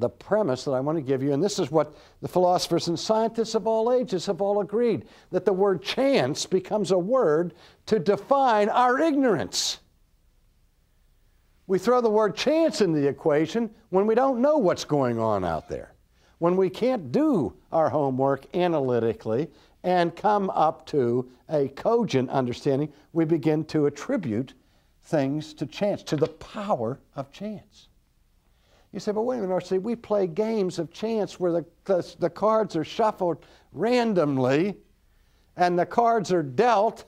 the premise that I want to give you, and this is what the philosophers and scientists of all ages have all agreed that the word chance becomes a word to define our ignorance. We throw the word chance in the equation when we don't know what's going on out there, when we can't do our homework analytically and come up to a cogent understanding, we begin to attribute things to chance, to the power of chance. You say, but wait a minute, See, we play games of chance where the, the, the cards are shuffled randomly and the cards are dealt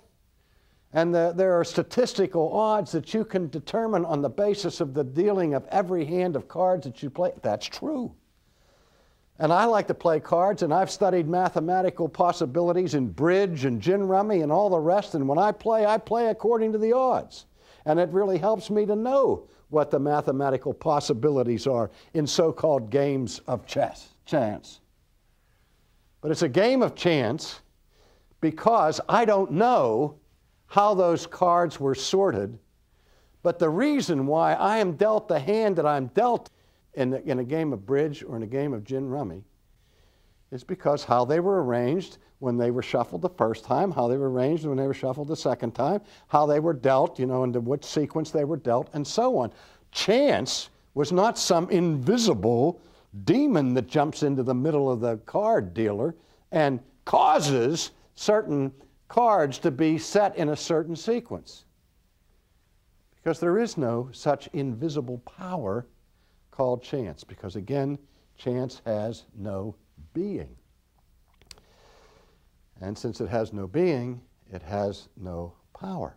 and the, there are statistical odds that you can determine on the basis of the dealing of every hand of cards that you play. That's true. And I like to play cards, and I've studied mathematical possibilities in bridge and gin rummy and all the rest. And when I play, I play according to the odds. And it really helps me to know what the mathematical possibilities are in so called games of chess, chance. But it's a game of chance because I don't know how those cards were sorted. But the reason why I am dealt the hand that I'm dealt in, the, in a game of bridge or in a game of gin rummy is because how they were arranged when they were shuffled the first time, how they were arranged when they were shuffled the second time, how they were dealt, you know, into what sequence they were dealt, and so on. Chance was not some invisible demon that jumps into the middle of the card dealer and causes certain cards to be set in a certain sequence. Because there is no such invisible power called chance, because again, chance has no being. And since it has no being, it has no power.